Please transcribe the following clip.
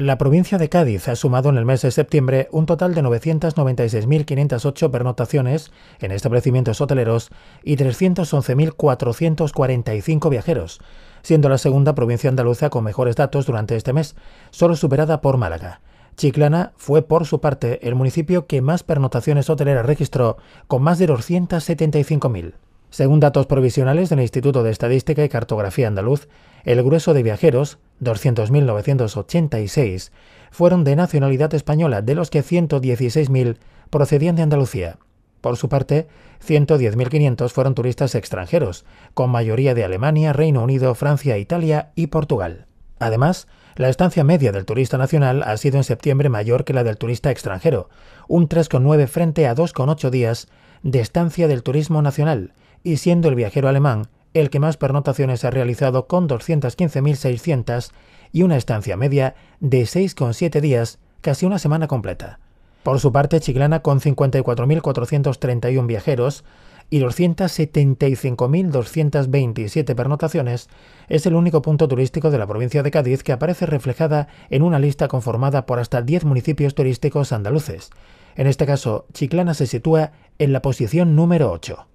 La provincia de Cádiz ha sumado en el mes de septiembre un total de 996.508 pernotaciones en establecimientos hoteleros y 311.445 viajeros, siendo la segunda provincia andaluza con mejores datos durante este mes, solo superada por Málaga. Chiclana fue, por su parte, el municipio que más pernotaciones hoteleras registró, con más de 275.000. Según datos provisionales del Instituto de Estadística y Cartografía Andaluz, el grueso de viajeros, 200.986 fueron de nacionalidad española, de los que 116.000 procedían de Andalucía. Por su parte, 110.500 fueron turistas extranjeros, con mayoría de Alemania, Reino Unido, Francia, Italia y Portugal. Además, la estancia media del turista nacional ha sido en septiembre mayor que la del turista extranjero, un 3,9 frente a 2,8 días de estancia del turismo nacional, y siendo el viajero alemán el que más pernotaciones ha realizado con 215.600 y una estancia media de 6,7 días, casi una semana completa. Por su parte, Chiclana con 54.431 viajeros y 275.227 pernotaciones es el único punto turístico de la provincia de Cádiz que aparece reflejada en una lista conformada por hasta 10 municipios turísticos andaluces. En este caso, Chiclana se sitúa en la posición número 8.